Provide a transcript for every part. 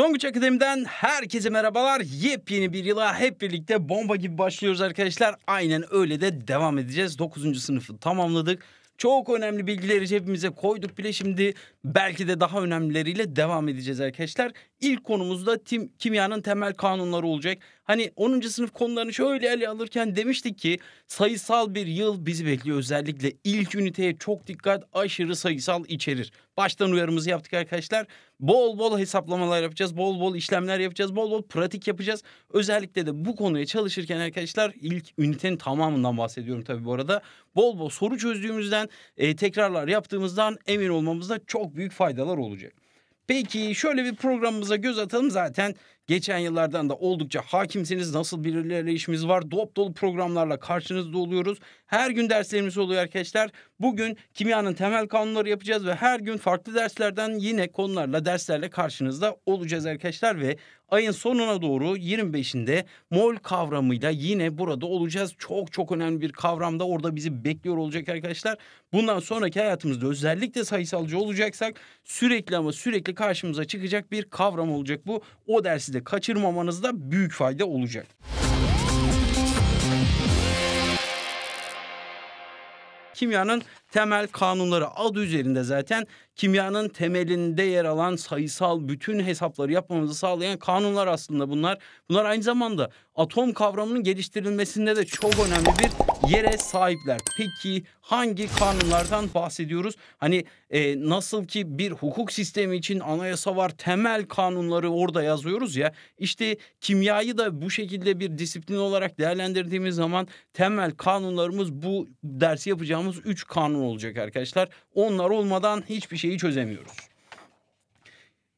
Tonguç Akademi'den herkese merhabalar. Yepyeni bir yıla hep birlikte bomba gibi başlıyoruz arkadaşlar. Aynen öyle de devam edeceğiz. 9. sınıfı tamamladık. Çok önemli bilgileri cebimize koyduk bile şimdi belki de daha önemlileriyle devam edeceğiz arkadaşlar. İlk konumuzda tim, kimyanın temel kanunları olacak. Hani 10. sınıf konularını şöyle ele alırken demiştik ki sayısal bir yıl bizi bekliyor. Özellikle ilk üniteye çok dikkat aşırı sayısal içerir. Baştan uyarımızı yaptık arkadaşlar. Bol bol hesaplamalar yapacağız. Bol bol işlemler yapacağız. Bol bol pratik yapacağız. Özellikle de bu konuya çalışırken arkadaşlar ilk ünitenin tamamından bahsediyorum tabii bu arada. Bol bol soru çözdüğümüzden, e, tekrarlar yaptığımızdan emin olmamızda çok büyük faydalar olacak. Peki şöyle bir programımıza göz atalım zaten Geçen yıllardan da oldukça hakimsiniz. Nasıl birileriyle işimiz var? Dop dolu programlarla karşınızda oluyoruz. Her gün derslerimiz oluyor arkadaşlar. Bugün kimyanın temel kanunları yapacağız ve her gün farklı derslerden yine konularla derslerle karşınızda olacağız arkadaşlar ve ayın sonuna doğru 25'inde mol kavramıyla yine burada olacağız. Çok çok önemli bir kavram da orada bizi bekliyor olacak arkadaşlar. Bundan sonraki hayatımızda özellikle sayısalcı olacaksak sürekli ama sürekli karşımıza çıkacak bir kavram olacak bu. O dersi de de kaçırmamanızda büyük fayda olacak. Kimyanın temel kanunları adı üzerinde zaten kimyanın temelinde yer alan sayısal bütün hesapları yapmamızı sağlayan kanunlar aslında bunlar. Bunlar aynı zamanda atom kavramının geliştirilmesinde de çok önemli bir yere sahipler. Peki hangi kanunlardan bahsediyoruz? Hani e, nasıl ki bir hukuk sistemi için anayasa var, temel kanunları orada yazıyoruz ya. İşte kimyayı da bu şekilde bir disiplin olarak değerlendirdiğimiz zaman temel kanunlarımız bu dersi yapacağımız üç kanun olacak arkadaşlar. Onlar olmadan hiçbir şeyi çözemiyoruz.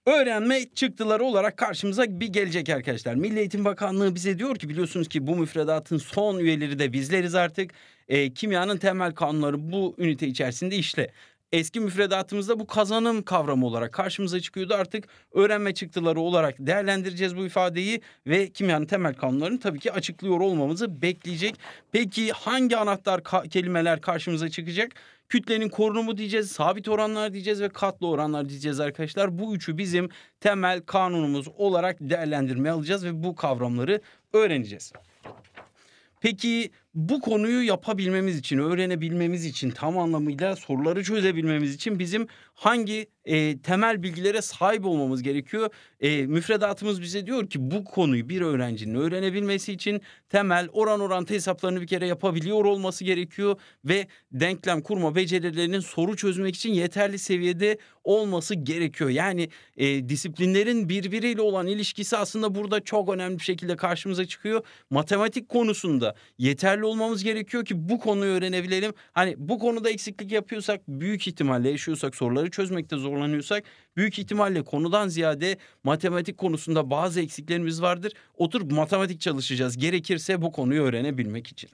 Öğrenme çıktıları olarak karşımıza bir gelecek arkadaşlar. Milli Eğitim Bakanlığı bize diyor ki biliyorsunuz ki bu müfredatın son üyeleri de bizleriz artık. E, kimyanın temel kanunları bu ünite içerisinde işle eski müfredatımızda bu kazanım kavramı olarak karşımıza çıkıyordu. Artık öğrenme çıktıları olarak değerlendireceğiz bu ifadeyi ve kimyanın temel kanunlarını tabii ki açıklıyor olmamızı bekleyecek. Peki hangi anahtar ka- kelimeler karşımıza çıkacak? Kütlenin korunumu diyeceğiz, sabit oranlar diyeceğiz ve katlı oranlar diyeceğiz arkadaşlar. Bu üçü bizim temel kanunumuz olarak değerlendirmeye alacağız ve bu kavramları öğreneceğiz. Peki bu konuyu yapabilmemiz için, öğrenebilmemiz için, tam anlamıyla soruları çözebilmemiz için bizim hangi e, temel bilgilere sahip olmamız gerekiyor? E, müfredatımız bize diyor ki bu konuyu bir öğrencinin öğrenebilmesi için temel oran orantı hesaplarını bir kere yapabiliyor olması gerekiyor ve denklem kurma becerilerinin soru çözmek için yeterli seviyede olması gerekiyor. Yani e, disiplinlerin birbiriyle olan ilişkisi aslında burada çok önemli bir şekilde karşımıza çıkıyor. Matematik konusunda yeterli olmamız gerekiyor ki bu konuyu öğrenebilelim. Hani bu konuda eksiklik yapıyorsak büyük ihtimalle yaşıyorsak soruları çözmekte zorlanıyorsak büyük ihtimalle konudan ziyade matematik konusunda bazı eksiklerimiz vardır. Oturup matematik çalışacağız gerekirse bu konuyu öğrenebilmek için.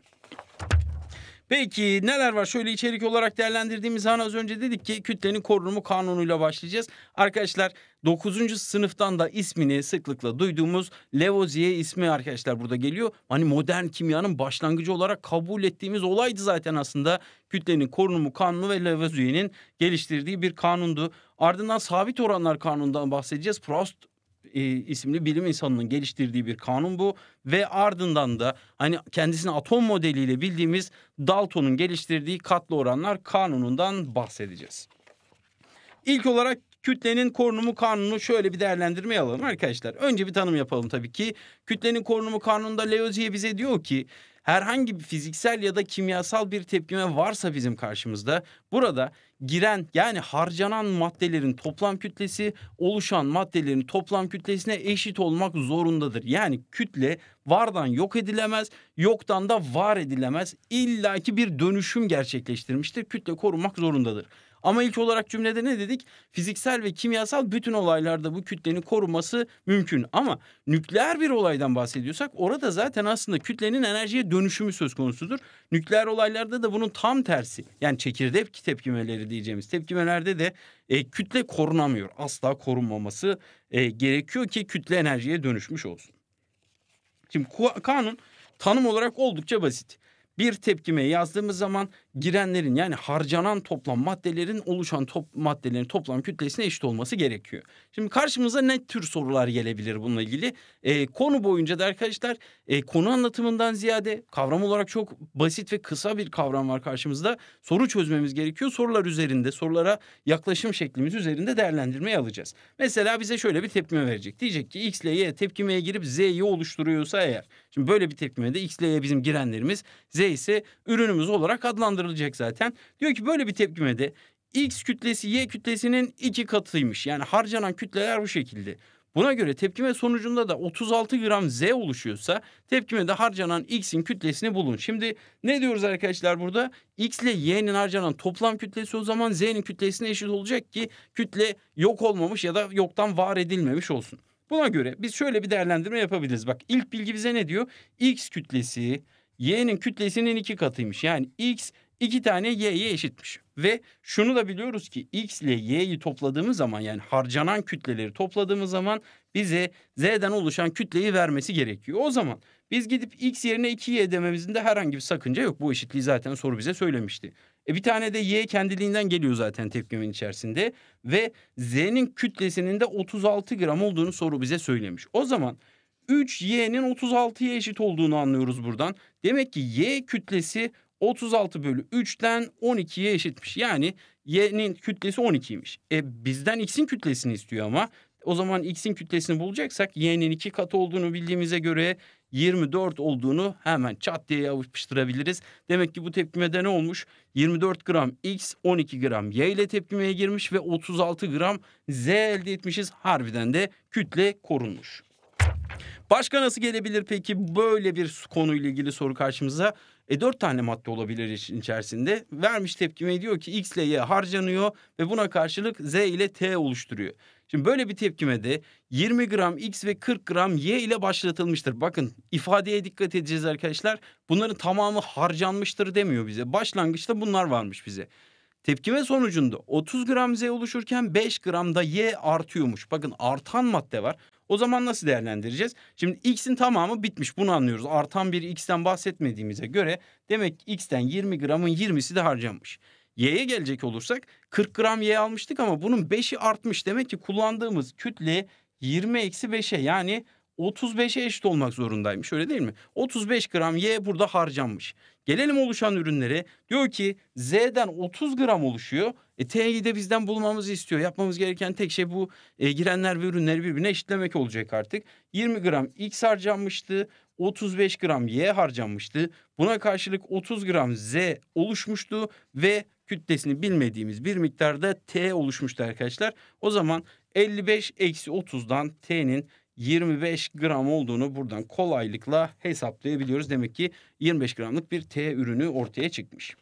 Peki neler var? Şöyle içerik olarak değerlendirdiğimiz an az önce dedik ki kütlenin korunumu kanunuyla başlayacağız. Arkadaşlar 9. sınıftan da ismini sıklıkla duyduğumuz Lavoisier ismi arkadaşlar burada geliyor. Hani modern kimyanın başlangıcı olarak kabul ettiğimiz olaydı zaten aslında. Kütlenin korunumu kanunu ve Lavoisier'in geliştirdiği bir kanundu. Ardından sabit oranlar kanundan bahsedeceğiz. Proust e, isimli bilim insanının geliştirdiği bir kanun bu ve ardından da hani kendisini atom modeliyle bildiğimiz Dalton'un geliştirdiği katlı oranlar kanunundan bahsedeceğiz. İlk olarak kütlenin korunumu kanunu şöyle bir değerlendirme alalım arkadaşlar. Önce bir tanım yapalım tabii ki. Kütlenin korunumu kanununda Leoziye bize diyor ki herhangi bir fiziksel ya da kimyasal bir tepkime varsa bizim karşımızda burada giren yani harcanan maddelerin toplam kütlesi oluşan maddelerin toplam kütlesine eşit olmak zorundadır. Yani kütle vardan yok edilemez, yoktan da var edilemez. İllaki bir dönüşüm gerçekleştirmiştir. Kütle korunmak zorundadır. Ama ilk olarak cümlede ne dedik? Fiziksel ve kimyasal bütün olaylarda bu kütlenin korunması mümkün. Ama nükleer bir olaydan bahsediyorsak orada zaten aslında kütlenin enerjiye dönüşümü söz konusudur. Nükleer olaylarda da bunun tam tersi. Yani çekirdek tepkimeleri diyeceğimiz tepkimelerde de e, kütle korunamıyor. Asla korunmaması e, gerekiyor ki kütle enerjiye dönüşmüş olsun. Şimdi kanun tanım olarak oldukça basit. Bir tepkimeyi yazdığımız zaman girenlerin yani harcanan toplam maddelerin oluşan top, maddelerin toplam kütlesine eşit olması gerekiyor. Şimdi karşımıza ne tür sorular gelebilir bununla ilgili? E, konu boyunca da arkadaşlar e, konu anlatımından ziyade kavram olarak çok basit ve kısa bir kavram var karşımızda. Soru çözmemiz gerekiyor. Sorular üzerinde sorulara yaklaşım şeklimiz üzerinde değerlendirmeyi alacağız. Mesela bize şöyle bir tepkime verecek. Diyecek ki X ile Y tepkimeye girip Z'yi oluşturuyorsa eğer. Şimdi böyle bir tepkimede X ile Y bizim girenlerimiz Z ise ürünümüz olarak adlandırılıyor sınırlandırılacak zaten. Diyor ki böyle bir tepkimede X kütlesi Y kütlesinin iki katıymış. Yani harcanan kütleler bu şekilde. Buna göre tepkime sonucunda da 36 gram Z oluşuyorsa tepkime de harcanan X'in kütlesini bulun. Şimdi ne diyoruz arkadaşlar burada? X ile Y'nin harcanan toplam kütlesi o zaman Z'nin kütlesine eşit olacak ki kütle yok olmamış ya da yoktan var edilmemiş olsun. Buna göre biz şöyle bir değerlendirme yapabiliriz. Bak ilk bilgi bize ne diyor? X kütlesi Y'nin kütlesinin iki katıymış. Yani X 2 tane y'ye eşitmiş. Ve şunu da biliyoruz ki x ile y'yi topladığımız zaman yani harcanan kütleleri topladığımız zaman bize z'den oluşan kütleyi vermesi gerekiyor. O zaman biz gidip x yerine 2y dememizin de herhangi bir sakınca yok. Bu eşitliği zaten soru bize söylemişti. E bir tane de y kendiliğinden geliyor zaten tepkimin içerisinde ve z'nin kütlesinin de 36 gram olduğunu soru bize söylemiş. O zaman 3y'nin 36'ya eşit olduğunu anlıyoruz buradan. Demek ki y kütlesi 36 bölü 3'ten 12'ye eşitmiş. Yani y'nin kütlesi 12'ymiş. E bizden x'in kütlesini istiyor ama o zaman x'in kütlesini bulacaksak y'nin iki katı olduğunu bildiğimize göre 24 olduğunu hemen çat diye yapıştırabiliriz. Demek ki bu tepkimede ne olmuş? 24 gram x 12 gram y ile tepkimeye girmiş ve 36 gram z elde etmişiz. Harbiden de kütle korunmuş. Başka nasıl gelebilir peki böyle bir konuyla ilgili soru karşımıza? E dört tane madde olabilir işin içerisinde. Vermiş tepkime diyor ki X ile Y harcanıyor ve buna karşılık Z ile T oluşturuyor. Şimdi böyle bir tepkime de 20 gram X ve 40 gram Y ile başlatılmıştır. Bakın ifadeye dikkat edeceğiz arkadaşlar. Bunların tamamı harcanmıştır demiyor bize. Başlangıçta bunlar varmış bize. Tepkime sonucunda 30 gram Z oluşurken 5 gram da Y artıyormuş. Bakın artan madde var. O zaman nasıl değerlendireceğiz? Şimdi x'in tamamı bitmiş bunu anlıyoruz. Artan bir x'ten bahsetmediğimize göre demek x'ten 20 gramın 20'si de harcanmış. Y'ye gelecek olursak 40 gram Y almıştık ama bunun 5'i artmış. Demek ki kullandığımız kütle 20 eksi 5'e yani 35'e eşit olmak zorundaymış öyle değil mi? 35 gram Y burada harcanmış. Gelelim oluşan ürünlere. Diyor ki Z'den 30 gram oluşuyor. E, T'yi de bizden bulmamızı istiyor. Yapmamız gereken tek şey bu e, girenler ve ürünleri birbirine eşitlemek olacak artık. 20 gram X harcanmıştı. 35 gram Y harcanmıştı. Buna karşılık 30 gram Z oluşmuştu ve kütlesini bilmediğimiz bir miktarda T oluşmuştu arkadaşlar. O zaman 55 eksi 30'dan T'nin 25 gram olduğunu buradan kolaylıkla hesaplayabiliyoruz. Demek ki 25 gramlık bir T ürünü ortaya çıkmış.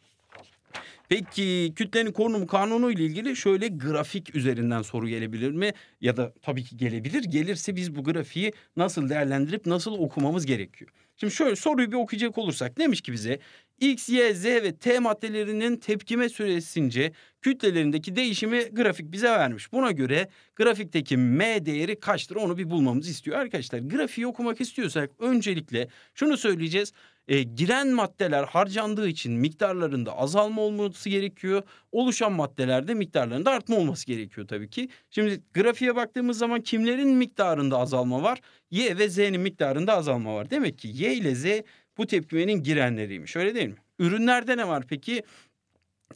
Peki kütlenin korunumu kanunu ile ilgili şöyle grafik üzerinden soru gelebilir mi? Ya da tabii ki gelebilir. Gelirse biz bu grafiği nasıl değerlendirip nasıl okumamız gerekiyor? Şimdi şöyle soruyu bir okuyacak olursak demiş ki bize X, Y, Z ve T maddelerinin tepkime süresince kütlelerindeki değişimi grafik bize vermiş. Buna göre grafikteki M değeri kaçtır onu bir bulmamız istiyor. Arkadaşlar grafiği okumak istiyorsak öncelikle şunu söyleyeceğiz. E, giren maddeler harcandığı için miktarlarında azalma olması gerekiyor. Oluşan maddelerde miktarlarında artma olması gerekiyor tabii ki. Şimdi grafiğe baktığımız zaman kimlerin miktarında azalma var? Y ve Z'nin miktarında azalma var. Demek ki Y ile Z bu tepkimenin girenleriymiş. Öyle değil mi? Ürünlerde ne var peki?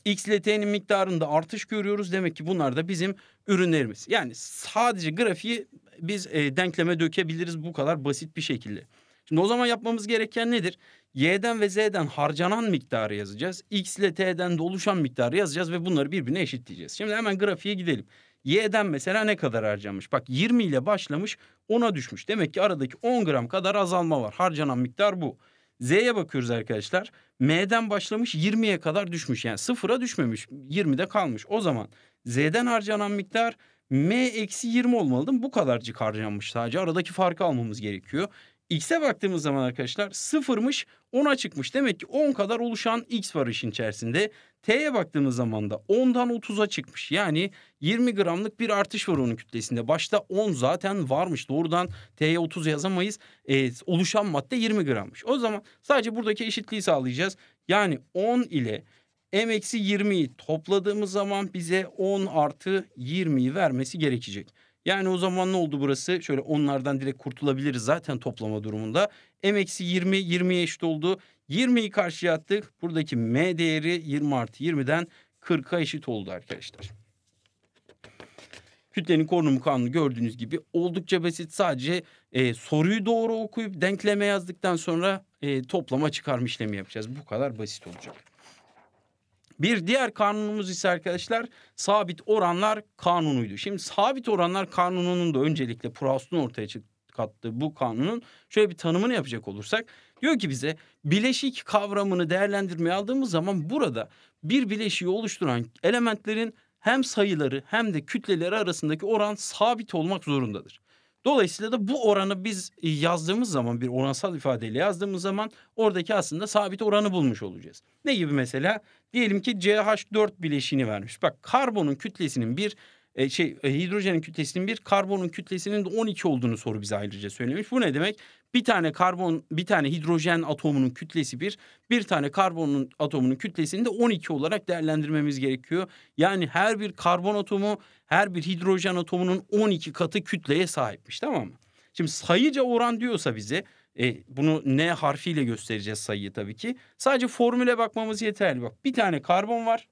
X ile T'nin miktarında artış görüyoruz. Demek ki bunlar da bizim ürünlerimiz. Yani sadece grafiği biz e, denkleme dökebiliriz bu kadar basit bir şekilde. Şimdi o zaman yapmamız gereken nedir? Y'den ve Z'den harcanan miktarı yazacağız. X ile T'den de oluşan miktarı yazacağız ve bunları birbirine eşitleyeceğiz. Şimdi hemen grafiğe gidelim. Y'den mesela ne kadar harcanmış? Bak 20 ile başlamış 10'a düşmüş. Demek ki aradaki 10 gram kadar azalma var. Harcanan miktar bu. Z'ye bakıyoruz arkadaşlar. M'den başlamış 20'ye kadar düşmüş. Yani sıfıra düşmemiş. 20'de kalmış. O zaman Z'den harcanan miktar M eksi 20 olmalı değil mi? Bu kadarcık harcanmış sadece. Aradaki farkı almamız gerekiyor. X'e baktığımız zaman arkadaşlar sıfırmış 10'a çıkmış. Demek ki 10 kadar oluşan X var işin içerisinde. T'ye baktığımız zaman da 10'dan 30'a çıkmış. Yani 20 gramlık bir artış var onun kütlesinde. Başta 10 zaten varmış. Doğrudan T'ye 30 yazamayız. E, oluşan madde 20 grammış. O zaman sadece buradaki eşitliği sağlayacağız. Yani 10 ile M-20'yi topladığımız zaman bize 10 artı 20'yi vermesi gerekecek. Yani o zaman ne oldu burası? Şöyle onlardan direkt kurtulabiliriz zaten toplama durumunda. M eksi 20, 20'ye eşit oldu. 20'yi karşıya attık. Buradaki M değeri 20 artı 20'den 40'a eşit oldu arkadaşlar. Kütlenin korunumu kanunu gördüğünüz gibi oldukça basit. Sadece e, soruyu doğru okuyup denkleme yazdıktan sonra e, toplama çıkarma işlemi yapacağız. Bu kadar basit olacak. Bir diğer kanunumuz ise arkadaşlar sabit oranlar kanunuydu. Şimdi sabit oranlar kanununun da öncelikle Proust'un ortaya kattığı bu kanunun şöyle bir tanımını yapacak olursak diyor ki bize bileşik kavramını değerlendirmeye aldığımız zaman burada bir bileşiği oluşturan elementlerin hem sayıları hem de kütleleri arasındaki oran sabit olmak zorundadır. Dolayısıyla da bu oranı biz e, yazdığımız zaman bir oransal ifadeyle yazdığımız zaman oradaki aslında sabit oranı bulmuş olacağız. Ne gibi mesela? Diyelim ki CH4 bileşiğini vermiş. Bak karbonun kütlesinin bir e, şey e, hidrojenin kütlesinin bir karbonun kütlesinin de 12 olduğunu soru bize ayrıca söylemiş. Bu ne demek? Bir tane karbon, bir tane hidrojen atomunun kütlesi bir, bir tane karbonun atomunun kütlesini de 12 olarak değerlendirmemiz gerekiyor. Yani her bir karbon atomu, her bir hidrojen atomunun 12 katı kütleye sahipmiş tamam mı? Şimdi sayıca oran diyorsa bize e, bunu N harfiyle göstereceğiz sayıyı tabii ki. Sadece formüle bakmamız yeterli. Bak bir tane karbon var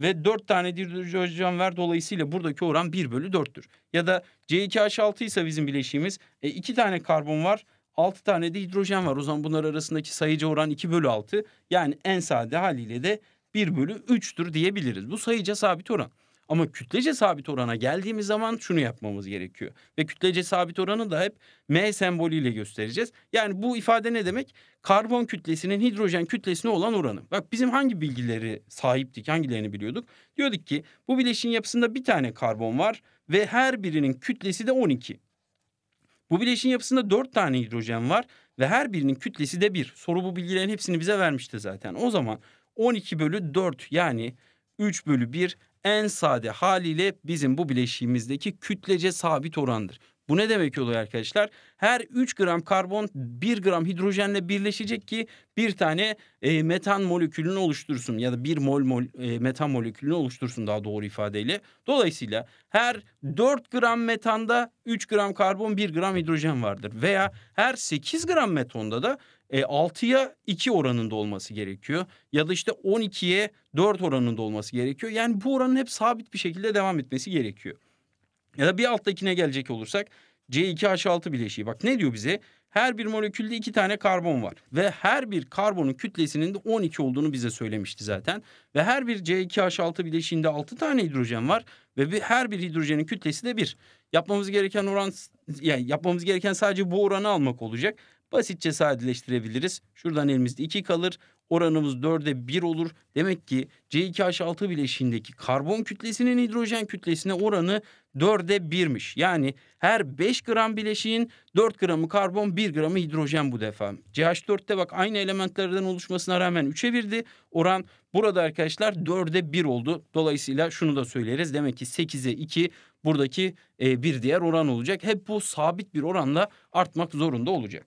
ve dört tane hidrojen var. Dolayısıyla buradaki oran 1 bölü 4'tür. Ya da C2H6 ise bizim bileşiğimiz. E, iki tane karbon var 6 tane de hidrojen var. O zaman bunlar arasındaki sayıcı oran 2 bölü 6. Yani en sade haliyle de 1 bölü 3'tür diyebiliriz. Bu sayıca sabit oran. Ama kütlece sabit orana geldiğimiz zaman şunu yapmamız gerekiyor. Ve kütlece sabit oranı da hep M sembolüyle göstereceğiz. Yani bu ifade ne demek? Karbon kütlesinin hidrojen kütlesine olan oranı. Bak bizim hangi bilgileri sahiptik, hangilerini biliyorduk? Diyorduk ki bu bileşin yapısında bir tane karbon var ve her birinin kütlesi de 12. Bu bileşin yapısında dört tane hidrojen var ve her birinin kütlesi de bir. Soru bu bilgilerin hepsini bize vermişti zaten. O zaman 12 bölü 4 yani 3 bölü 1 en sade haliyle bizim bu bileşiğimizdeki kütlece sabit orandır. Bu ne demek oluyor arkadaşlar? Her 3 gram karbon 1 gram hidrojenle birleşecek ki bir tane e, metan molekülünü oluştursun ya da bir mol, mol e, metan molekülünü oluştursun daha doğru ifadeyle. Dolayısıyla her 4 gram metanda 3 gram karbon 1 gram hidrojen vardır veya her 8 gram metonda da e, 6'ya 2 oranında olması gerekiyor. Ya da işte 12'ye 4 oranında olması gerekiyor. Yani bu oranın hep sabit bir şekilde devam etmesi gerekiyor. Ya da bir alttakine gelecek olursak C2H6 bileşiği. Bak ne diyor bize? Her bir molekülde iki tane karbon var. Ve her bir karbonun kütlesinin de 12 olduğunu bize söylemişti zaten. Ve her bir C2H6 bileşiğinde 6 tane hidrojen var. Ve bir, her bir hidrojenin kütlesi de 1. Yapmamız gereken oran, yani yapmamız gereken sadece bu oranı almak olacak. Basitçe sadeleştirebiliriz. Şuradan elimizde 2 kalır oranımız dörde bir olur. Demek ki C2H6 bileşiğindeki karbon kütlesinin hidrojen kütlesine oranı dörde birmiş. Yani her 5 gram bileşiğin 4 gramı karbon 1 gramı hidrojen bu defa. CH4'te bak aynı elementlerden oluşmasına rağmen 3'e birdi. Oran burada arkadaşlar 4'e 1 oldu. Dolayısıyla şunu da söyleriz. Demek ki 8'e 2 buradaki e, bir diğer oran olacak. Hep bu sabit bir oranla artmak zorunda olacak.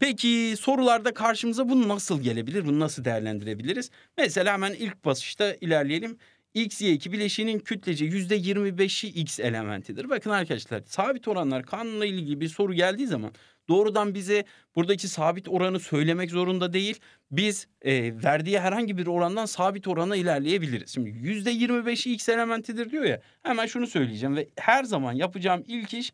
Peki sorularda karşımıza bunu nasıl gelebilir? Bunu nasıl değerlendirebiliriz? Mesela hemen ilk basışta ilerleyelim. X, Y, 2 bileşiğinin kütlece yüzde %25'i X elementidir. Bakın arkadaşlar sabit oranlar kanunla ilgili bir soru geldiği zaman doğrudan bize buradaki sabit oranı söylemek zorunda değil. Biz e, verdiği herhangi bir orandan sabit orana ilerleyebiliriz. Şimdi yüzde %25'i X elementidir diyor ya hemen şunu söyleyeceğim ve her zaman yapacağım ilk iş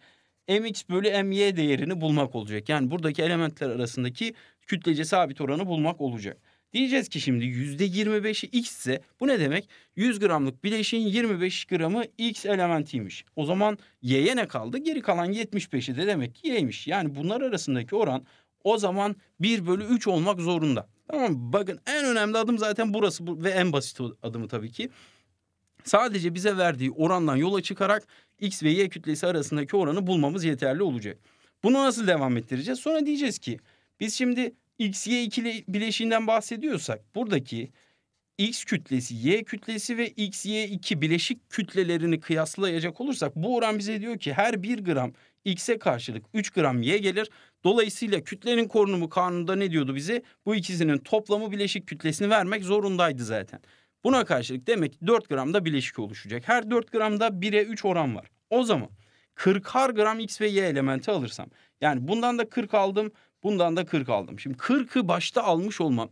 mx bölü my değerini bulmak olacak. Yani buradaki elementler arasındaki kütlece sabit oranı bulmak olacak. Diyeceğiz ki şimdi yüzde %25'i x ise bu ne demek? 100 gramlık bileşiğin 25 gramı x elementiymiş. O zaman y'ye ne kaldı? Geri kalan 75'i de demek ki y'ymiş. Yani bunlar arasındaki oran o zaman 1 bölü 3 olmak zorunda. Tamam mı? Bakın en önemli adım zaten burası ve en basit adımı tabii ki. Sadece bize verdiği orandan yola çıkarak X ve Y kütlesi arasındaki oranı bulmamız yeterli olacak. Bunu nasıl devam ettireceğiz? Sonra diyeceğiz ki biz şimdi X, Y ikili bileşiğinden bahsediyorsak buradaki X kütlesi, Y kütlesi ve X, Y iki bileşik kütlelerini kıyaslayacak olursak bu oran bize diyor ki her 1 gram X'e karşılık 3 gram Y gelir. Dolayısıyla kütlenin korunumu kanununda ne diyordu bize? Bu ikisinin toplamı bileşik kütlesini vermek zorundaydı zaten. Buna karşılık demek ki 4 gramda bileşik oluşacak. Her 4 gramda 1'e 3 oran var. O zaman har gram X ve Y elementi alırsam. Yani bundan da 40 aldım, bundan da 40 aldım. Şimdi 40'ı başta almış olmam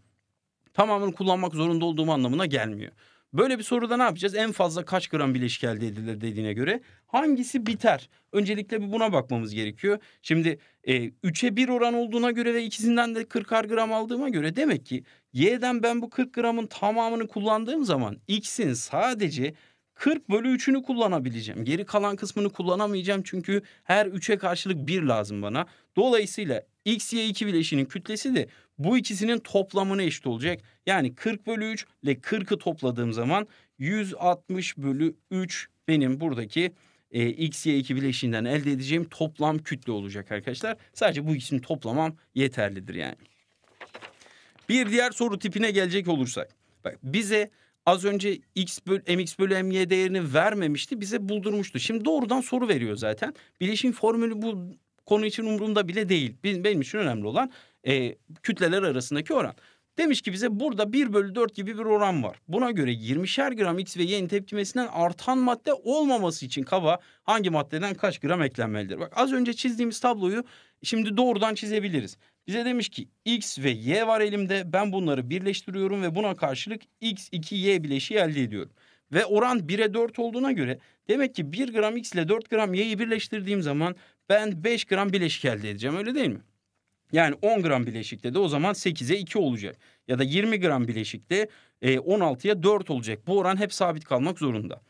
tamamını kullanmak zorunda olduğum anlamına gelmiyor. Böyle bir soruda ne yapacağız? En fazla kaç gram bileşik elde edilir dediğine göre hangisi biter? Öncelikle bir buna bakmamız gerekiyor. Şimdi e, 3'e 1 oran olduğuna göre ve ikisinden de 40'ar gram aldığıma göre demek ki Y'den ben bu 40 gramın tamamını kullandığım zaman X'in sadece 40 bölü 3'ünü kullanabileceğim. Geri kalan kısmını kullanamayacağım çünkü her 3'e karşılık 1 lazım bana. Dolayısıyla X, Y, 2 bileşinin kütlesi de bu ikisinin toplamına eşit olacak. Yani 40 bölü 3 ile 40'ı topladığım zaman 160 bölü 3 benim buradaki e, X, Y, 2 bileşiğinden elde edeceğim toplam kütle olacak arkadaşlar. Sadece bu ikisini toplamam yeterlidir yani. Bir diğer soru tipine gelecek olursak. Bak bize az önce x bölü mx bölü my değerini vermemişti. Bize buldurmuştu. Şimdi doğrudan soru veriyor zaten. Bileşim formülü bu Konu için umurumda bile değil. Benim için önemli olan e, kütleler arasındaki oran. Demiş ki bize burada 1 bölü 4 gibi bir oran var. Buna göre 20'şer gram X ve Y'nin tepkimesinden artan madde olmaması için kaba hangi maddeden kaç gram eklenmelidir? Bak az önce çizdiğimiz tabloyu şimdi doğrudan çizebiliriz. Bize demiş ki X ve Y var elimde ben bunları birleştiriyorum ve buna karşılık X 2Y bileşiği elde ediyorum. Ve oran 1'e 4 olduğuna göre demek ki 1 gram X ile 4 gram Y'yi birleştirdiğim zaman ben 5 gram bileşik elde edeceğim öyle değil mi? Yani 10 gram bileşikte de o zaman 8'e 2 olacak. Ya da 20 gram bileşikte 16'ya e, 4 olacak. Bu oran hep sabit kalmak zorunda.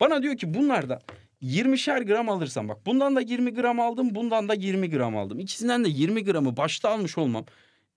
Bana diyor ki bunlardan 20'şer gram alırsam bak bundan da 20 gram aldım bundan da 20 gram aldım. İkisinden de 20 gramı başta almış olmam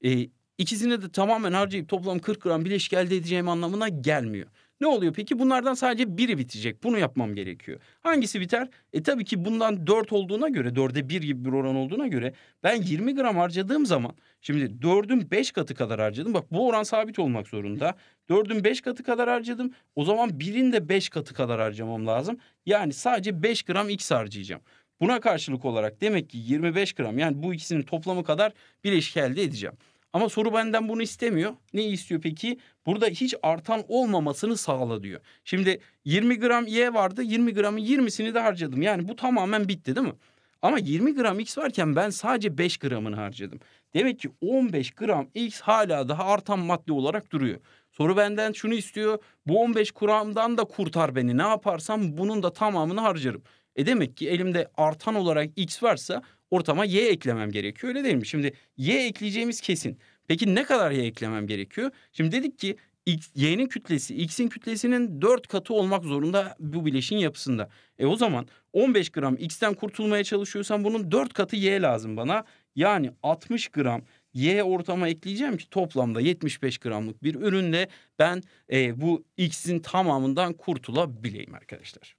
e, ikisini de tamamen harcayıp toplam 40 gram bileşik elde edeceğim anlamına gelmiyor. Ne oluyor peki? Bunlardan sadece biri bitecek. Bunu yapmam gerekiyor. Hangisi biter? E tabii ki bundan dört olduğuna göre, dörde bir gibi bir oran olduğuna göre ben 20 gram harcadığım zaman şimdi dördün beş katı kadar harcadım. Bak bu oran sabit olmak zorunda. Dördün beş katı kadar harcadım. O zaman birin de beş katı kadar harcamam lazım. Yani sadece beş gram X harcayacağım. Buna karşılık olarak demek ki 25 gram yani bu ikisinin toplamı kadar bileşik elde edeceğim. Ama soru benden bunu istemiyor. Ne istiyor peki? Burada hiç artan olmamasını sağla diyor. Şimdi 20 gram Y vardı. 20 gramın 20'sini de harcadım. Yani bu tamamen bitti değil mi? Ama 20 gram X varken ben sadece 5 gramını harcadım. Demek ki 15 gram X hala daha artan madde olarak duruyor. Soru benden şunu istiyor. Bu 15 gramdan da kurtar beni. Ne yaparsam bunun da tamamını harcarım. E demek ki elimde artan olarak X varsa ortama y eklemem gerekiyor öyle değil mi? Şimdi y ekleyeceğimiz kesin. Peki ne kadar y eklemem gerekiyor? Şimdi dedik ki X, y'nin kütlesi x'in kütlesinin 4 katı olmak zorunda bu bileşin yapısında. E o zaman 15 gram x'ten kurtulmaya çalışıyorsam bunun 4 katı y lazım bana. Yani 60 gram y ortama ekleyeceğim ki toplamda 75 gramlık bir ürünle ben e, bu x'in tamamından kurtulabileyim arkadaşlar.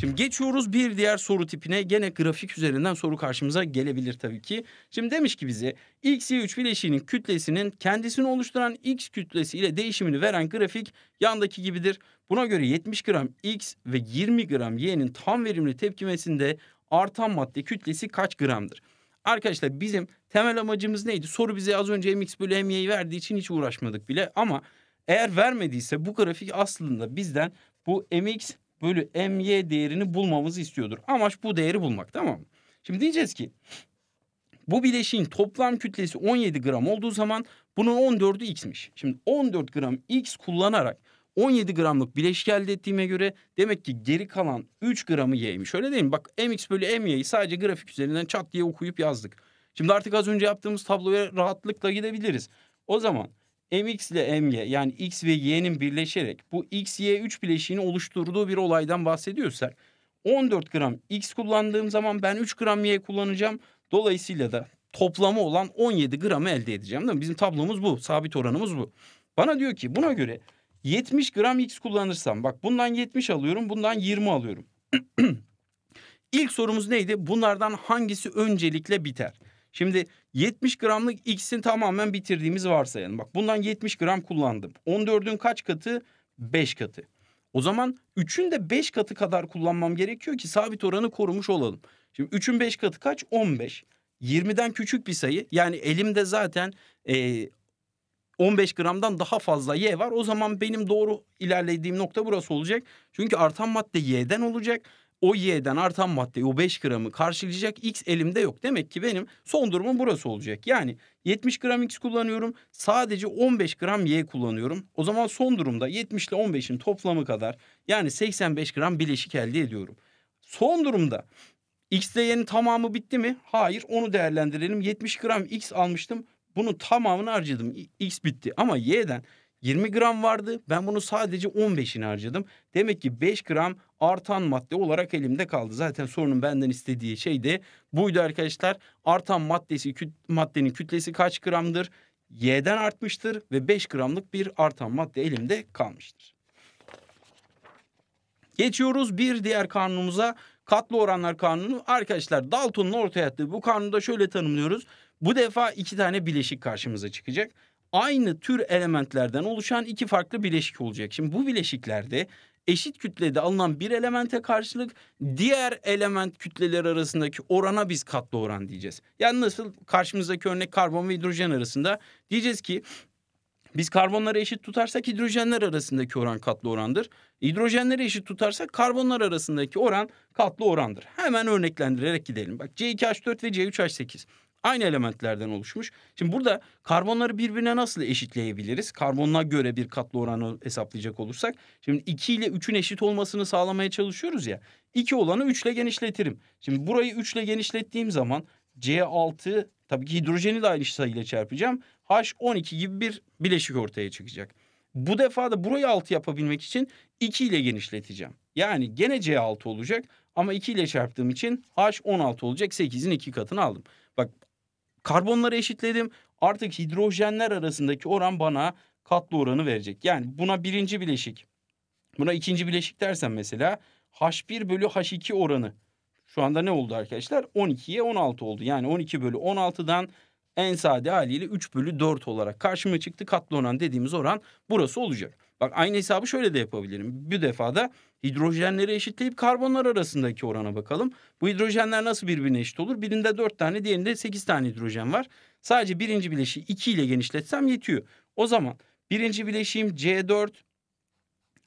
Şimdi geçiyoruz bir diğer soru tipine. Gene grafik üzerinden soru karşımıza gelebilir tabii ki. Şimdi demiş ki bize x, 3 bileşiğinin kütlesinin kendisini oluşturan x kütlesi ile değişimini veren grafik yandaki gibidir. Buna göre 70 gram x ve 20 gram y'nin tam verimli tepkimesinde artan madde kütlesi kaç gramdır? Arkadaşlar bizim temel amacımız neydi? Soru bize az önce mx bölü my'yi verdiği için hiç uğraşmadık bile ama eğer vermediyse bu grafik aslında bizden bu mx bölü my değerini bulmamızı istiyordur. Amaç bu değeri bulmak tamam mı? Şimdi diyeceğiz ki bu bileşiğin toplam kütlesi 17 gram olduğu zaman bunun 14'ü x'miş. Şimdi 14 gram x kullanarak 17 gramlık bileşik elde ettiğime göre demek ki geri kalan 3 gramı y'ymiş. Öyle değil mi? Bak mx bölü my'yi sadece grafik üzerinden çat diye okuyup yazdık. Şimdi artık az önce yaptığımız tabloya rahatlıkla gidebiliriz. O zaman mx ile my yani x ve y'nin birleşerek bu x y 3 bileşiğini oluşturduğu bir olaydan bahsediyorsak 14 gram x kullandığım zaman ben 3 gram y kullanacağım. Dolayısıyla da toplamı olan 17 gramı elde edeceğim değil mi? Bizim tablomuz bu. Sabit oranımız bu. Bana diyor ki buna göre 70 gram x kullanırsam bak bundan 70 alıyorum bundan 20 alıyorum. İlk sorumuz neydi? Bunlardan hangisi öncelikle biter? Şimdi 70 gramlık X'in tamamen bitirdiğimiz varsayalım. Bak bundan 70 gram kullandım. 14'ün kaç katı? 5 katı. O zaman 3'ün de 5 katı kadar kullanmam gerekiyor ki sabit oranı korumuş olalım. Şimdi 3'ün 5 katı kaç? 15. 20'den küçük bir sayı. Yani elimde zaten e, 15 gramdan daha fazla Y var. O zaman benim doğru ilerlediğim nokta burası olacak. Çünkü artan madde Y'den olacak o Y'den artan maddeyi o 5 gramı karşılayacak X elimde yok. Demek ki benim son durumum burası olacak. Yani 70 gram X kullanıyorum sadece 15 gram Y kullanıyorum. O zaman son durumda 70 ile 15'in toplamı kadar yani 85 gram bileşik elde ediyorum. Son durumda X ile Y'nin tamamı bitti mi? Hayır onu değerlendirelim. 70 gram X almıştım bunun tamamını harcadım. X bitti ama Y'den 20 gram vardı. Ben bunu sadece 15'ini harcadım. Demek ki 5 gram artan madde olarak elimde kaldı. Zaten sorunun benden istediği şey de buydu arkadaşlar. Artan maddesi küt, maddenin kütlesi kaç gramdır? Y'den artmıştır ve 5 gramlık bir artan madde elimde kalmıştır. Geçiyoruz bir diğer kanunumuza katlı oranlar kanunu. Arkadaşlar Dalton'un ortaya attığı bu kanunu da şöyle tanımlıyoruz. Bu defa iki tane bileşik karşımıza çıkacak aynı tür elementlerden oluşan iki farklı bileşik olacak. Şimdi bu bileşiklerde eşit kütlede alınan bir elemente karşılık diğer element kütleleri arasındaki orana biz katlı oran diyeceğiz. Yani nasıl karşımızdaki örnek karbon ve hidrojen arasında diyeceğiz ki biz karbonları eşit tutarsak hidrojenler arasındaki oran katlı orandır. Hidrojenleri eşit tutarsak karbonlar arasındaki oran katlı orandır. Hemen örneklendirerek gidelim. Bak C2H4 ve C3H8. Aynı elementlerden oluşmuş. Şimdi burada karbonları birbirine nasıl eşitleyebiliriz? Karbonuna göre bir katlı oranı hesaplayacak olursak. Şimdi 2 ile 3'ün eşit olmasını sağlamaya çalışıyoruz ya. 2 olanı 3 ile genişletirim. Şimdi burayı 3 ile genişlettiğim zaman C6 tabii ki hidrojeni de aynı sayıyla çarpacağım. H12 gibi bir bileşik ortaya çıkacak. Bu defa da burayı 6 yapabilmek için 2 ile genişleteceğim. Yani gene C6 olacak ama 2 ile çarptığım için H16 olacak. 8'in 2 katını aldım. Karbonları eşitledim. Artık hidrojenler arasındaki oran bana katlı oranı verecek. Yani buna birinci bileşik. Buna ikinci bileşik dersen mesela H1 bölü H2 oranı. Şu anda ne oldu arkadaşlar? 12'ye 16 oldu. Yani 12 bölü 16'dan en sade haliyle 3 bölü 4 olarak karşıma çıktı. Katlı oran dediğimiz oran burası olacak. Bak aynı hesabı şöyle de yapabilirim. Bir defa da hidrojenleri eşitleyip karbonlar arasındaki orana bakalım. Bu hidrojenler nasıl birbirine eşit olur? Birinde 4 tane diğerinde 8 tane hidrojen var. Sadece birinci bileşiği 2 ile genişletsem yetiyor. O zaman birinci bileşiğim C4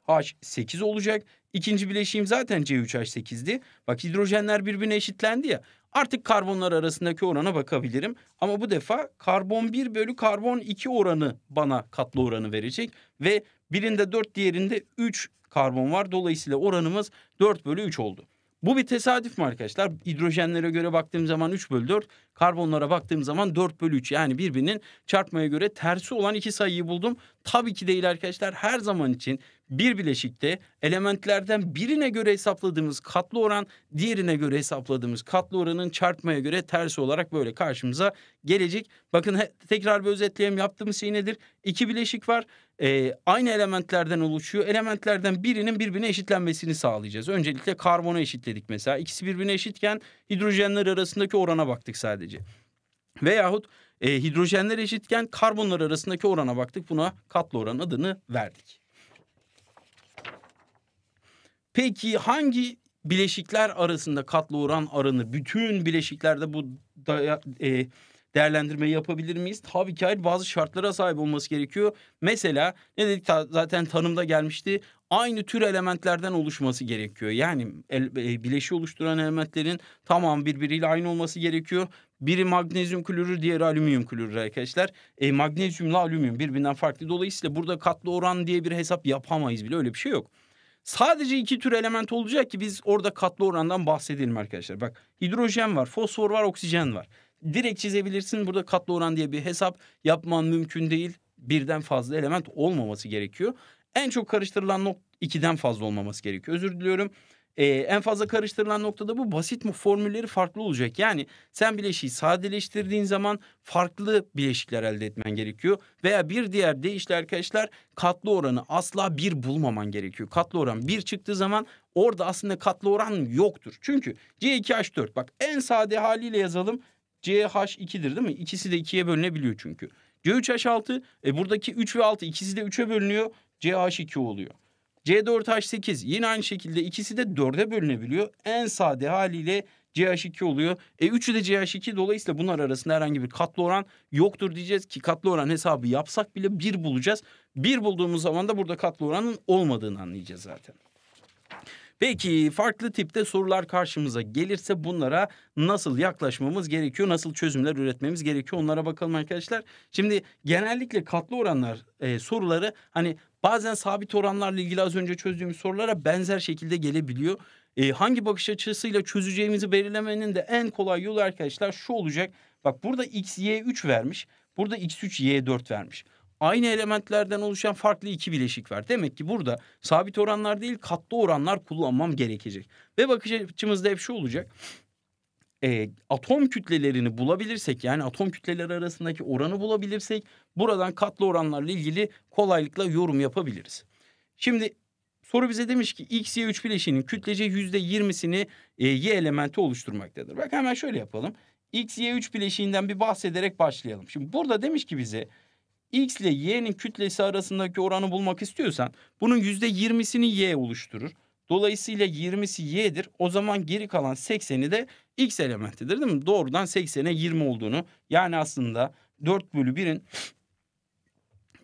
H8 olacak. İkinci bileşiğim zaten C3H8'di. Bak hidrojenler birbirine eşitlendi ya. Artık karbonlar arasındaki orana bakabilirim. Ama bu defa karbon 1 bölü karbon 2 oranı bana katlı oranı verecek. Ve birinde 4 diğerinde 3 karbon var. Dolayısıyla oranımız 4 bölü 3 oldu. Bu bir tesadüf mü arkadaşlar? Hidrojenlere göre baktığım zaman 3 bölü 4, karbonlara baktığım zaman 4 bölü 3. Yani birbirinin çarpmaya göre tersi olan iki sayıyı buldum. Tabii ki değil arkadaşlar her zaman için bir bileşikte elementlerden birine göre hesapladığımız katlı oran diğerine göre hesapladığımız katlı oranın çarpmaya göre tersi olarak böyle karşımıza gelecek. Bakın tekrar bir özetleyeyim yaptığımız şey nedir? İki bileşik var e, aynı elementlerden oluşuyor. Elementlerden birinin birbirine eşitlenmesini sağlayacağız. Öncelikle karbonu eşitledik mesela. İkisi birbirine eşitken hidrojenler arasındaki orana baktık sadece. Veyahut e, hidrojenler eşitken karbonlar arasındaki orana baktık. Buna katlı oran adını verdik. Peki hangi bileşikler arasında katlı oran aranır? Bütün bileşiklerde bu daya, e, Değerlendirmeyi yapabilir miyiz? Tabii ki hayır bazı şartlara sahip olması gerekiyor. Mesela ne dedik ta, zaten tanımda gelmişti. Aynı tür elementlerden oluşması gerekiyor. Yani el, e, bileşi oluşturan elementlerin tamam birbiriyle aynı olması gerekiyor. Biri magnezyum klorür, diğeri alüminyum klorür arkadaşlar. E, magnezyumla alüminyum birbirinden farklı. Dolayısıyla burada katlı oran diye bir hesap yapamayız bile öyle bir şey yok. Sadece iki tür element olacak ki biz orada katlı orandan bahsedelim arkadaşlar. Bak hidrojen var, fosfor var, oksijen var direkt çizebilirsin. Burada katlı oran diye bir hesap yapman mümkün değil. Birden fazla element olmaması gerekiyor. En çok karıştırılan nokta ikiden fazla olmaması gerekiyor. Özür diliyorum. Ee, en fazla karıştırılan noktada bu basit mu formülleri farklı olacak. Yani sen bileşiği sadeleştirdiğin zaman farklı bileşikler elde etmen gerekiyor. Veya bir diğer deyişle arkadaşlar katlı oranı asla bir bulmaman gerekiyor. Katlı oran bir çıktığı zaman orada aslında katlı oran yoktur. Çünkü C2H4 bak en sade haliyle yazalım. CH2'dir değil mi? İkisi de 2'ye bölünebiliyor çünkü. C3H6 e, buradaki 3 ve 6 ikisi de 3'e bölünüyor. CH2 oluyor. C4H8 yine aynı şekilde ikisi de 4'e bölünebiliyor. En sade haliyle CH2 oluyor. E 3'ü de CH2 dolayısıyla bunlar arasında herhangi bir katlı oran yoktur diyeceğiz ki katlı oran hesabı yapsak bile 1 bulacağız. 1 bulduğumuz zaman da burada katlı oranın olmadığını anlayacağız zaten. Peki farklı tipte sorular karşımıza gelirse bunlara nasıl yaklaşmamız gerekiyor? Nasıl çözümler üretmemiz gerekiyor? Onlara bakalım arkadaşlar. Şimdi genellikle katlı oranlar e, soruları hani bazen sabit oranlarla ilgili az önce çözdüğümüz sorulara benzer şekilde gelebiliyor. E, hangi bakış açısıyla çözeceğimizi belirlemenin de en kolay yolu arkadaşlar şu olacak. Bak burada x, y 3 vermiş. Burada x3, y4 vermiş aynı elementlerden oluşan farklı iki bileşik var. Demek ki burada sabit oranlar değil katlı oranlar kullanmam gerekecek. Ve bakış açımızda hep şu olacak. E, atom kütlelerini bulabilirsek yani atom kütleleri arasındaki oranı bulabilirsek buradan katlı oranlarla ilgili kolaylıkla yorum yapabiliriz. Şimdi soru bize demiş ki X, Y, 3 bileşiğinin kütlece yüzde yirmisini e, Y elementi oluşturmaktadır. Bak hemen şöyle yapalım. X, Y, 3 bileşiğinden bir bahsederek başlayalım. Şimdi burada demiş ki bize X ile Y'nin kütlesi arasındaki oranı bulmak istiyorsan bunun %20'sini Y oluşturur. Dolayısıyla 20'si y'dir. O zaman geri kalan 80'i de x elementidir değil mi? Doğrudan 80'e 20 olduğunu yani aslında 4 bölü 1'in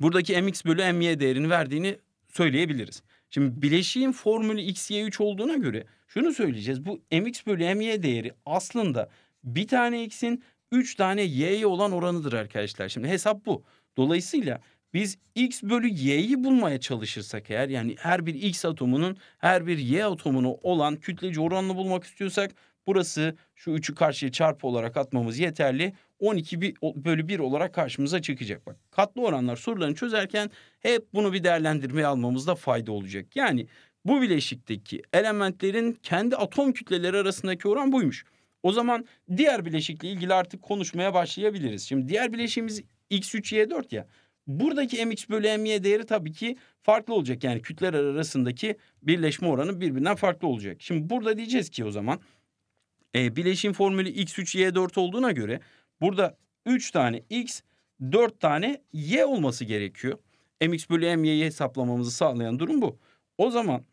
buradaki mx bölü my değerini verdiğini söyleyebiliriz. Şimdi bileşiğin formülü x y 3 olduğuna göre şunu söyleyeceğiz. Bu mx bölü my değeri aslında bir tane x'in 3 tane y'ye olan oranıdır arkadaşlar. Şimdi hesap bu. Dolayısıyla biz x bölü y'yi bulmaya çalışırsak eğer yani her bir x atomunun her bir y atomunu olan kütleci oranını bulmak istiyorsak burası şu üçü karşıya çarpı olarak atmamız yeterli. 12 bölü 1 olarak karşımıza çıkacak. Bak katlı oranlar sorularını çözerken hep bunu bir değerlendirmeye almamızda fayda olacak. Yani bu bileşikteki elementlerin kendi atom kütleleri arasındaki oran buymuş. O zaman diğer bileşikle ilgili artık konuşmaya başlayabiliriz. Şimdi diğer bileşiğimiz X3Y4 ya. Buradaki mx bölü my değeri tabii ki farklı olacak. Yani kütleler arasındaki birleşme oranı birbirinden farklı olacak. Şimdi burada diyeceğiz ki o zaman e, bileşim formülü x3y4 olduğuna göre burada 3 tane x 4 tane y olması gerekiyor. mx bölü my'yi hesaplamamızı sağlayan durum bu. O zaman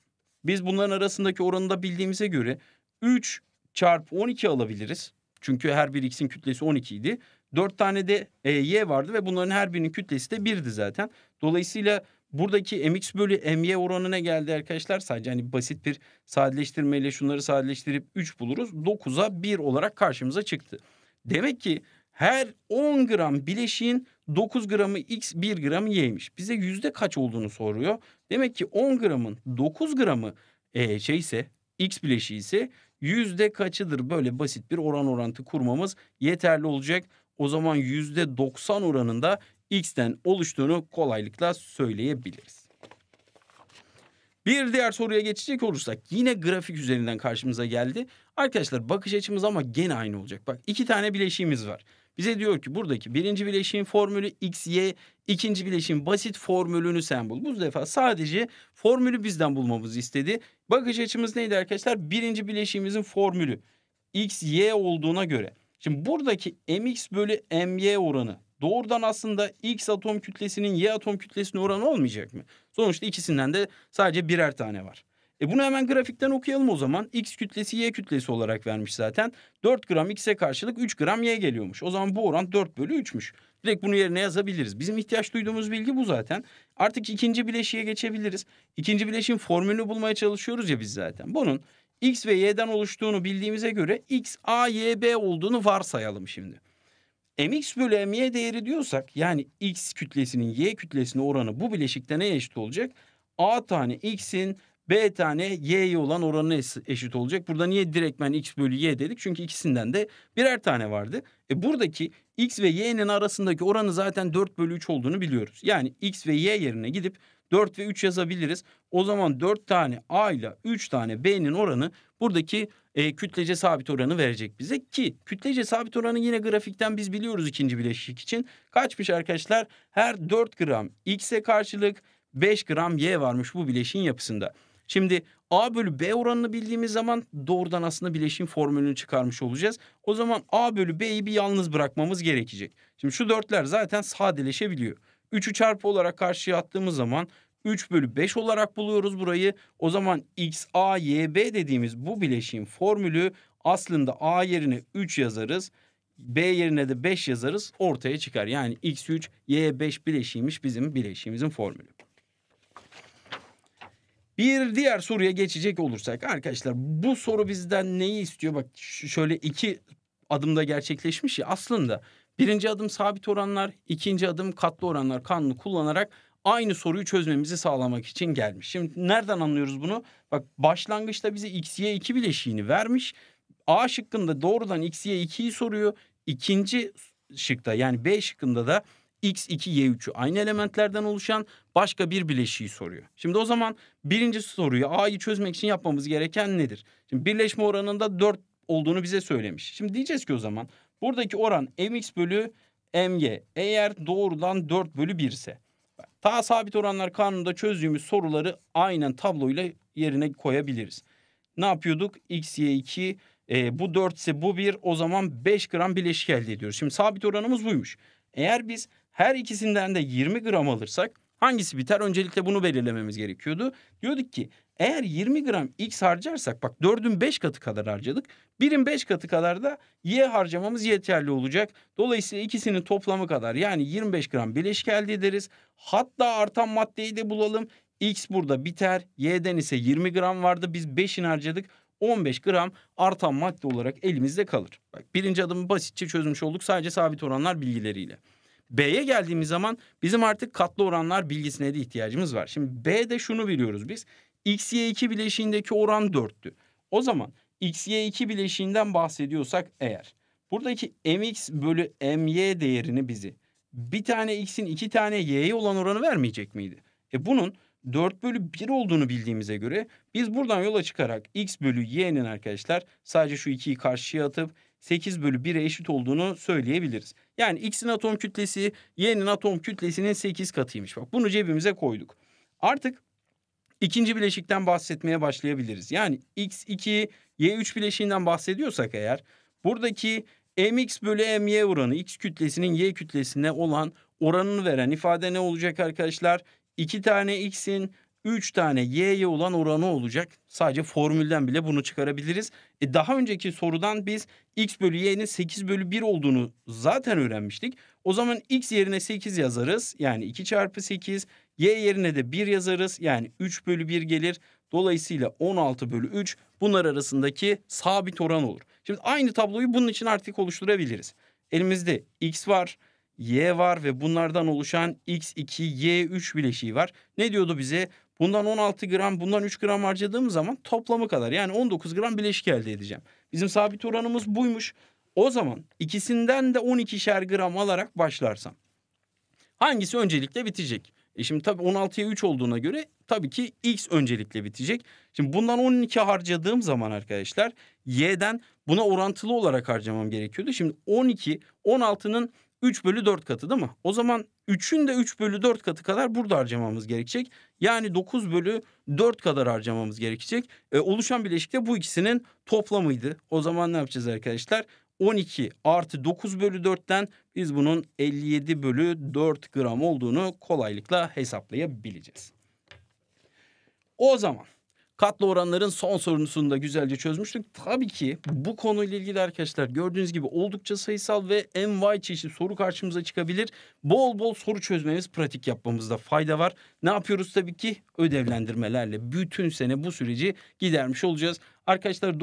biz bunların arasındaki oranı da bildiğimize göre 3 çarpı 12 alabiliriz. Çünkü her bir x'in kütlesi 12 idi. Dört tane de e, Y vardı ve bunların her birinin kütlesi de birdi zaten. Dolayısıyla buradaki MX bölü MY oranına geldi arkadaşlar. Sadece hani basit bir sadeleştirmeyle şunları sadeleştirip 3 buluruz. 9'a 1 olarak karşımıza çıktı. Demek ki her 10 gram bileşiğin 9 gramı X 1 gramı ymiş. Bize yüzde kaç olduğunu soruyor. Demek ki 10 gramın 9 gramı e, şeyse X bileşiği ise yüzde kaçıdır? Böyle basit bir oran orantı kurmamız yeterli olacak o zaman %90 oranında X'ten oluştuğunu kolaylıkla söyleyebiliriz. Bir diğer soruya geçecek olursak yine grafik üzerinden karşımıza geldi. Arkadaşlar bakış açımız ama gene aynı olacak. Bak iki tane bileşiğimiz var. Bize diyor ki buradaki birinci bileşiğin formülü x, y, ikinci bileşiğin basit formülünü sen bul. Bu defa sadece formülü bizden bulmamızı istedi. Bakış açımız neydi arkadaşlar? Birinci bileşiğimizin formülü x, y olduğuna göre Şimdi buradaki mx bölü my oranı doğrudan aslında x atom kütlesinin y atom kütlesinin oranı olmayacak mı? Sonuçta ikisinden de sadece birer tane var. E bunu hemen grafikten okuyalım o zaman. X kütlesi Y kütlesi olarak vermiş zaten. 4 gram X'e karşılık 3 gram Y geliyormuş. O zaman bu oran 4 bölü 3'müş. Direkt bunu yerine yazabiliriz. Bizim ihtiyaç duyduğumuz bilgi bu zaten. Artık ikinci bileşiğe geçebiliriz. İkinci bileşin formülünü bulmaya çalışıyoruz ya biz zaten. Bunun X ve Y'den oluştuğunu bildiğimize göre X, A, Y, B olduğunu varsayalım şimdi. Mx bölü My değeri diyorsak yani X kütlesinin Y kütlesine oranı bu bileşikte neye eşit olacak? A tane X'in B tane Y'ye olan oranı eşit olacak. Burada niye direktmen X bölü Y dedik? Çünkü ikisinden de birer tane vardı. E buradaki X ve Y'nin arasındaki oranı zaten 4 bölü 3 olduğunu biliyoruz. Yani X ve Y yerine gidip 4 ve 3 yazabiliriz. O zaman 4 tane A ile 3 tane B'nin oranı buradaki e, kütlece sabit oranı verecek bize ki kütlece sabit oranı yine grafikten biz biliyoruz ikinci bileşik için. Kaçmış arkadaşlar? Her 4 gram X'e karşılık 5 gram Y varmış bu bileşin yapısında. Şimdi A bölü B oranını bildiğimiz zaman doğrudan aslında bileşim formülünü çıkarmış olacağız. O zaman A bölü B'yi bir yalnız bırakmamız gerekecek. Şimdi şu dörtler zaten sadeleşebiliyor. 3'ü çarpı olarak karşıya attığımız zaman 3 bölü 5 olarak buluyoruz burayı. O zaman x, a, y, b dediğimiz bu bileşiğin formülü aslında a yerine 3 yazarız. B yerine de 5 yazarız ortaya çıkar. Yani x3, y5 bileşiymiş bizim bileşiğimizin formülü. Bir diğer soruya geçecek olursak arkadaşlar bu soru bizden neyi istiyor? Bak şöyle iki adımda gerçekleşmiş ya aslında Birinci adım sabit oranlar, ikinci adım katlı oranlar kanunu kullanarak aynı soruyu çözmemizi sağlamak için gelmiş. Şimdi nereden anlıyoruz bunu? Bak başlangıçta bize x, y, 2 bileşiğini vermiş. A şıkkında doğrudan x, y, 2'yi soruyor. İkinci şıkta yani B şıkkında da x2, y3'ü aynı elementlerden oluşan başka bir bileşiği soruyor. Şimdi o zaman birinci soruyu A'yı çözmek için yapmamız gereken nedir? Şimdi birleşme oranında 4 olduğunu bize söylemiş. Şimdi diyeceğiz ki o zaman Buradaki oran mx bölü My eğer doğrudan 4 bölü 1 ise. Ta sabit oranlar kanununda çözdüğümüz soruları aynen tabloyla yerine koyabiliriz. Ne yapıyorduk? x, y, 2 e, bu 4 ise bu 1 o zaman 5 gram bileşik elde ediyoruz. Şimdi sabit oranımız buymuş. Eğer biz her ikisinden de 20 gram alırsak hangisi biter? Öncelikle bunu belirlememiz gerekiyordu. Diyorduk ki eğer 20 gram X harcarsak bak 4'ün 5 katı kadar harcadık. 1'in 5 katı kadar da Y harcamamız yeterli olacak. Dolayısıyla ikisinin toplamı kadar yani 25 gram bileşik elde ederiz. Hatta artan maddeyi de bulalım. X burada biter. Y'den ise 20 gram vardı. Biz 5'ini harcadık. 15 gram artan madde olarak elimizde kalır. Bak birinci adımı basitçe çözmüş olduk sadece sabit oranlar bilgileriyle. B'ye geldiğimiz zaman bizim artık katlı oranlar bilgisine de ihtiyacımız var. Şimdi B'de şunu biliyoruz biz. XY2 bileşiğindeki oran 4'tü. O zaman XY2 bileşiğinden bahsediyorsak eğer buradaki MX bölü MY değerini bizi bir tane X'in iki tane Y'ye olan oranı vermeyecek miydi? E bunun 4 bölü 1 olduğunu bildiğimize göre biz buradan yola çıkarak X bölü Y'nin arkadaşlar sadece şu 2'yi karşıya atıp 8 bölü 1'e eşit olduğunu söyleyebiliriz. Yani X'in atom kütlesi Y'nin atom kütlesinin 8 katıymış. Bak bunu cebimize koyduk. Artık ikinci bileşikten bahsetmeye başlayabiliriz. Yani x2, y3 bileşiğinden bahsediyorsak eğer buradaki mx bölü my oranı x kütlesinin y kütlesine olan oranını veren ifade ne olacak arkadaşlar? 2 tane x'in 3 tane y'ye olan oranı olacak. Sadece formülden bile bunu çıkarabiliriz. E daha önceki sorudan biz x bölü y'nin 8 bölü 1 olduğunu zaten öğrenmiştik. O zaman x yerine 8 yazarız. Yani 2 çarpı 8 Y yerine de 1 yazarız. Yani 3 bölü 1 gelir. Dolayısıyla 16 bölü 3 bunlar arasındaki sabit oran olur. Şimdi aynı tabloyu bunun için artık oluşturabiliriz. Elimizde x var, y var ve bunlardan oluşan x2, y3 bileşiği var. Ne diyordu bize? Bundan 16 gram, bundan 3 gram harcadığım zaman toplamı kadar yani 19 gram bileşik elde edeceğim. Bizim sabit oranımız buymuş. O zaman ikisinden de 12'şer gram alarak başlarsam hangisi öncelikle bitecek? E şimdi tabii 16'ya 3 olduğuna göre tabii ki X öncelikle bitecek. Şimdi bundan 12 harcadığım zaman arkadaşlar Y'den buna orantılı olarak harcamam gerekiyordu. Şimdi 12, 16'nın 3 bölü 4 katı değil mi? O zaman 3'ün de 3 bölü 4 katı kadar burada harcamamız gerekecek. Yani 9 bölü 4 kadar harcamamız gerekecek. E, oluşan bileşik de bu ikisinin toplamıydı. O zaman ne yapacağız arkadaşlar? 12 artı 9 bölü 4'ten biz bunun 57 bölü 4 gram olduğunu kolaylıkla hesaplayabileceğiz. O zaman katlı oranların son sorunusunu da güzelce çözmüştük. Tabii ki bu konuyla ilgili arkadaşlar gördüğünüz gibi oldukça sayısal ve envai çeşit soru karşımıza çıkabilir. Bol bol soru çözmemiz, pratik yapmamızda fayda var. Ne yapıyoruz tabii ki? Ödevlendirmelerle bütün sene bu süreci gidermiş olacağız. Arkadaşlar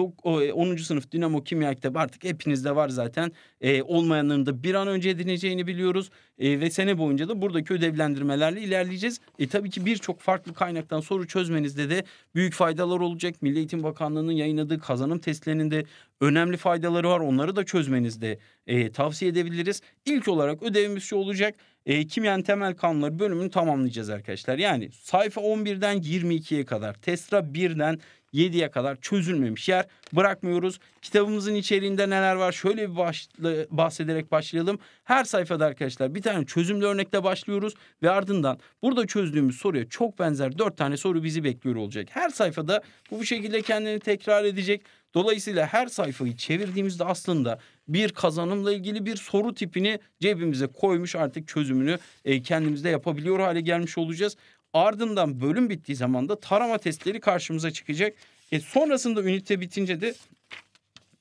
10. E, sınıf Dinamo Kimya kitabı artık hepinizde var zaten. E, olmayanların da bir an önce edineceğini biliyoruz. E, ve sene boyunca da buradaki ödevlendirmelerle ilerleyeceğiz. E, tabii ki birçok farklı kaynaktan soru çözmenizde de büyük faydalar olacak. Milli Eğitim Bakanlığı'nın yayınladığı kazanım testlerinin de önemli faydaları var. Onları da çözmenizde e, tavsiye edebiliriz. İlk olarak ödevimiz şu olacak e, kimyen temel kanunları bölümünü tamamlayacağız arkadaşlar. Yani sayfa 11'den 22'ye kadar, Tesra 1'den 7'ye kadar çözülmemiş yer bırakmıyoruz. Kitabımızın içeriğinde neler var şöyle bir başlı, bahsederek başlayalım. Her sayfada arkadaşlar bir tane çözümlü örnekle başlıyoruz ve ardından burada çözdüğümüz soruya çok benzer 4 tane soru bizi bekliyor olacak. Her sayfada bu şekilde kendini tekrar edecek. Dolayısıyla her sayfayı çevirdiğimizde aslında bir kazanımla ilgili bir soru tipini cebimize koymuş artık çözümünü e, kendimizde yapabiliyor hale gelmiş olacağız. Ardından bölüm bittiği zaman da tarama testleri karşımıza çıkacak. E sonrasında ünite bitince de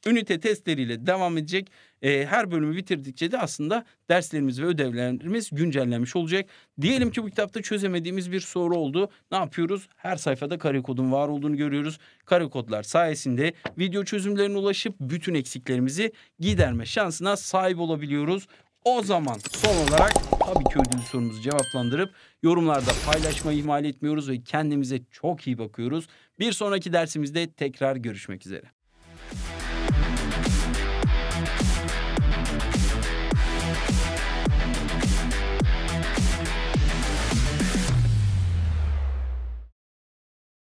ünite testleriyle devam edecek. E, her bölümü bitirdikçe de aslında derslerimiz ve ödevlerimiz güncellenmiş olacak. Diyelim ki bu kitapta çözemediğimiz bir soru oldu. Ne yapıyoruz? Her sayfada kare kodun var olduğunu görüyoruz. Kare kodlar sayesinde video çözümlerine ulaşıp bütün eksiklerimizi giderme şansına sahip olabiliyoruz. O zaman son olarak tabii ki ödül sorumuzu cevaplandırıp yorumlarda paylaşmayı ihmal etmiyoruz ve kendimize çok iyi bakıyoruz. Bir sonraki dersimizde tekrar görüşmek üzere.